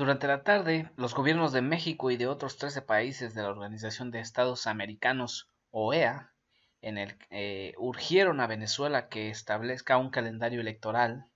Durante la tarde, los gobiernos de México y de otros 13 países de la Organización de Estados Americanos, OEA, en el eh, urgieron a Venezuela que establezca un calendario electoral,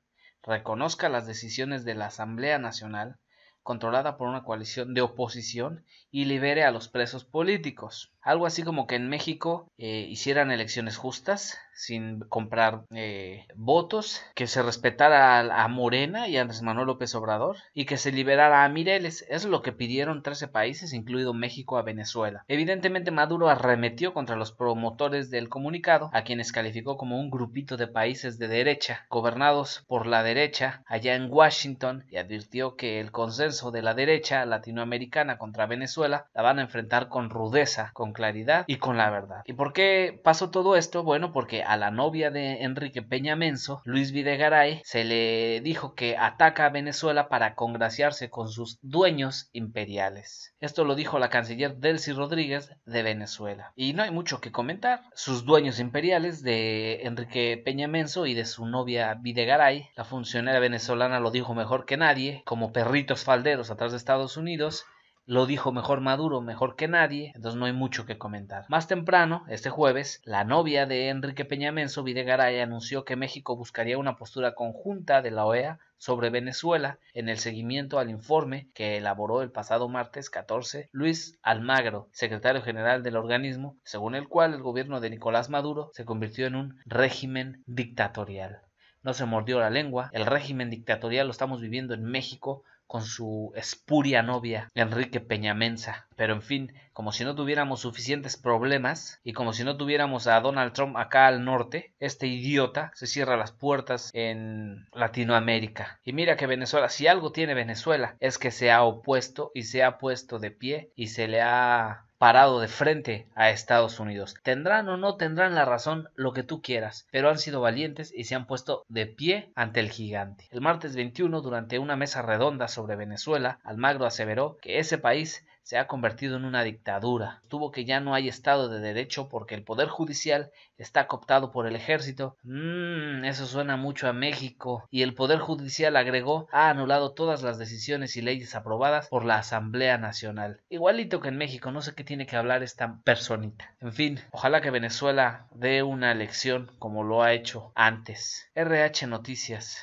reconozca las decisiones de la Asamblea Nacional controlada por una coalición de oposición y libere a los presos políticos. Algo así como que en México eh, hicieran elecciones justas, sin comprar eh, votos, que se respetara a, Morena y a Andrés Manuel López Obrador y que se liberara a Mireles. es lo que pidieron 13 países, incluido México, a Venezuela. Evidentemente Maduro arremetió contra los promotores del comunicado, a quienes calificó como un grupito de países de derecha, gobernados por la derecha allá en Washington, y advirtió que el consenso de la derecha latinoamericana contra Venezuela la van a enfrentar con rudeza, con claridad y con la verdad. ¿Y por qué pasó todo esto? Bueno, porque a la novia de Enrique Peña Menso, Luis Videgaray, se le dijo que ataca a Venezuela para congraciarse con sus dueños imperiales. Esto lo dijo la canciller Delcy Rodríguez de Venezuela. Y no hay mucho que comentar. Sus dueños imperiales de Enrique Peña Menso y de su novia Videgaray, la funcionaria venezolana lo dijo mejor que nadie, como perritos faldos atrás de Estados Unidos, lo dijo mejor Maduro, mejor que nadie, entonces no hay mucho que comentar. Más temprano, este jueves, la novia de Enrique Peñamenso, Videgaray, anunció que México buscaría una postura conjunta de la OEA sobre Venezuela en el seguimiento al informe que elaboró el pasado martes 14 Luis Almagro, secretario general del organismo, según el cual el gobierno de Nicolás Maduro se convirtió en un régimen dictatorial. No se mordió la lengua, el régimen dictatorial lo estamos viviendo en México con su espuria novia, Enrique Peñamensa. Pero en fin, como si no tuviéramos suficientes problemas y como si no tuviéramos a Donald Trump acá al norte, este idiota se cierra las puertas en Latinoamérica. Y mira que Venezuela, si algo tiene Venezuela, es que se ha opuesto y se ha puesto de pie y se le ha parado de frente a Estados Unidos. Tendrán o no tendrán la razón, lo que tú quieras, pero han sido valientes y se han puesto de pie ante el gigante. El martes 21, durante una mesa redonda sobre Venezuela, Almagro aseveró que ese país se ha convertido en una dictadura. Tuvo que ya no hay Estado de Derecho porque el Poder Judicial está cooptado por el ejército. Mmm, eso suena mucho a México. Y el Poder Judicial agregó, ha anulado todas las decisiones y leyes aprobadas por la Asamblea Nacional. Igualito que en México, no sé qué tiene que hablar esta personita. En fin, ojalá que Venezuela dé una elección como lo ha hecho antes. RH Noticias.